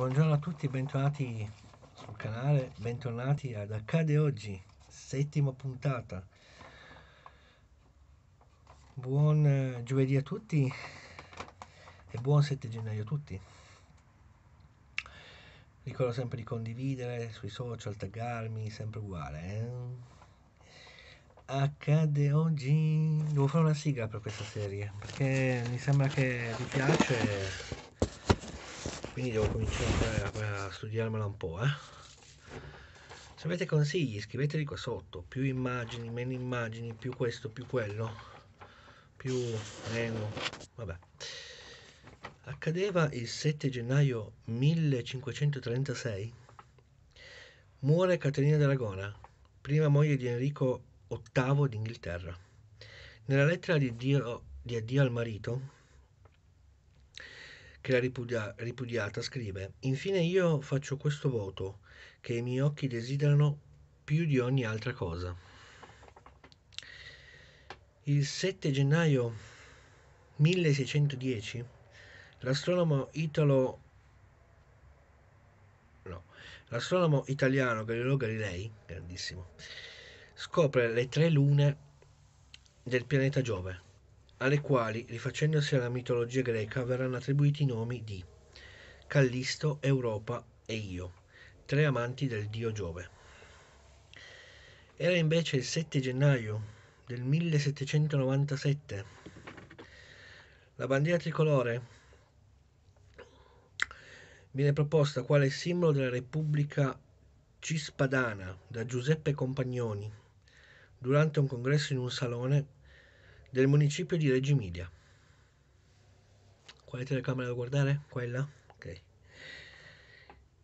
buongiorno a tutti, bentornati sul canale, bentornati ad Accade Oggi, settima puntata. Buon eh, giovedì a tutti e buon 7 gennaio a tutti. Ricordo sempre di condividere sui social, taggarmi, sempre uguale. Eh? Accade oggi... Devo fare una sigla per questa serie, perché mi sembra che vi piace quindi devo cominciare a, a studiarmela un po'. Eh? Se avete consigli scriveteli qua sotto, più immagini, meno immagini, più questo, più quello, più meno, vabbè. Accadeva il 7 gennaio 1536, muore Caterina d'Aragona, prima moglie di Enrico VIII d'Inghilterra. Nella lettera di, Dio, di addio al marito, che l'ha ripudia- ripudiata, scrive: Infine io faccio questo voto che i miei occhi desiderano più di ogni altra cosa. Il 7 gennaio 1610 l'astronomo italo no, l'astronomo italiano Galileo Galilei, grandissimo, scopre le tre lune del pianeta Giove alle quali, rifacendosi alla mitologia greca, verranno attribuiti i nomi di Callisto, Europa e Io, tre amanti del dio Giove. Era invece il 7 gennaio del 1797. La bandiera tricolore viene proposta quale simbolo della Repubblica Cispadana da Giuseppe Compagnoni durante un congresso in un salone del municipio di Reggio Emilia. Quale telecamera da guardare? Quella? Ok.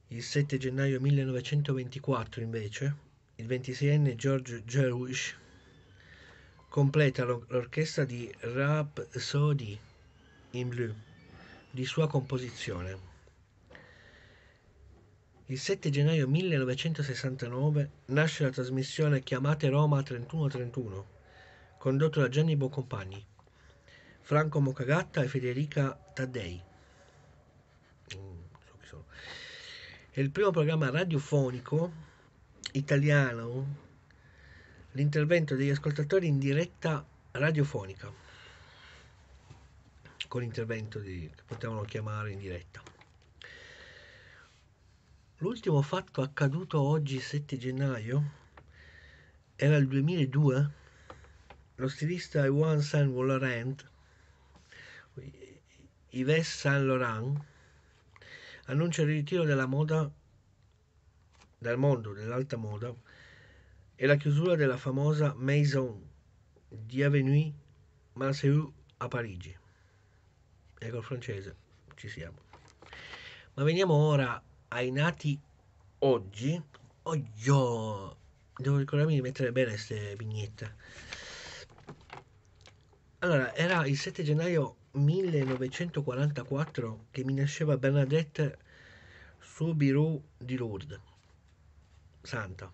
Il 7 gennaio 1924 invece il 26enne George Gerwish completa l'orchestra di Rhapsody in blu di sua composizione. Il 7 gennaio 1969 nasce la trasmissione Chiamate Roma 3131 condotto da Gianni Boncompagni, Franco Mocagatta e Federica Taddei. Mm, so È il primo programma radiofonico italiano l'intervento degli ascoltatori in diretta radiofonica, con l'intervento di, che potevano chiamare in diretta. L'ultimo fatto accaduto oggi 7 gennaio era il 2002 lo stilista Juan Saint Laurent, Yves Saint Laurent, annuncia il ritiro della moda, dal mondo dell'alta moda e la chiusura della famosa Maison d'Avenue Marseille a Parigi. Ecco il francese, ci siamo. Ma veniamo ora ai nati oggi. Oggio, devo ricordarmi di mettere bene queste vignette. Allora, era il 7 gennaio 1944 che mi nasceva Bernadette Soubirou di Lourdes, santa,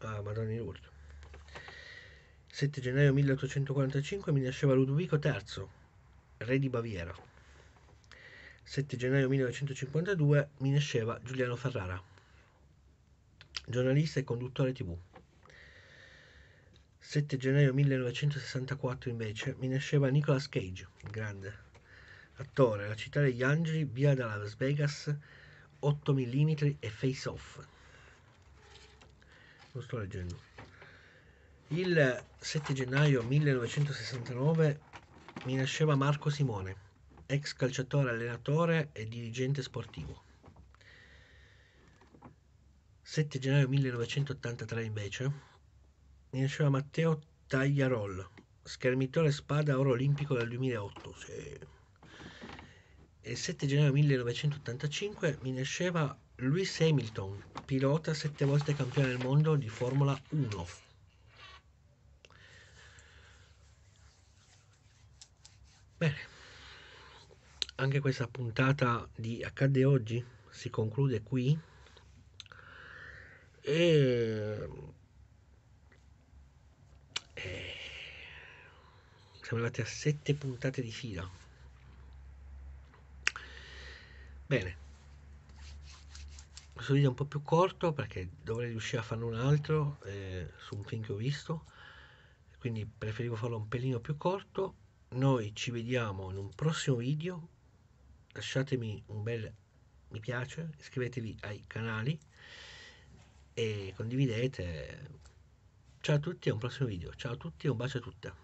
ah, Madonna di Lourdes. 7 gennaio 1845 mi nasceva Ludovico III, re di Baviera. 7 gennaio 1952 mi nasceva Giuliano Ferrara, giornalista e conduttore tv. 7 gennaio 1964 invece mi nasceva Nicolas Cage, grande attore, La città degli angeli, Via da Las Vegas, 8 mm e Face Off. Lo sto leggendo. Il 7 gennaio 1969 mi nasceva Marco Simone, ex calciatore, allenatore e dirigente sportivo. 7 gennaio 1983 invece mi diceva Matteo Tagliarol, schermitore spada oro olimpico del 2008. Sì. Il 7 gennaio 1985 mi nasceva Lewis Hamilton, pilota sette volte campione del mondo di Formula 1. Bene, anche questa puntata di Accade Oggi si conclude qui. E siamo arrivati a 7 puntate di fila bene questo video è un po' più corto perché dovrei riuscire a farne un altro eh, su un film che ho visto quindi preferivo farlo un pelino più corto noi ci vediamo in un prossimo video lasciatemi un bel mi piace iscrivetevi ai canali e condividete Ciao a tutti, a un prossimo video. Ciao a tutti, e un bacio a tutte.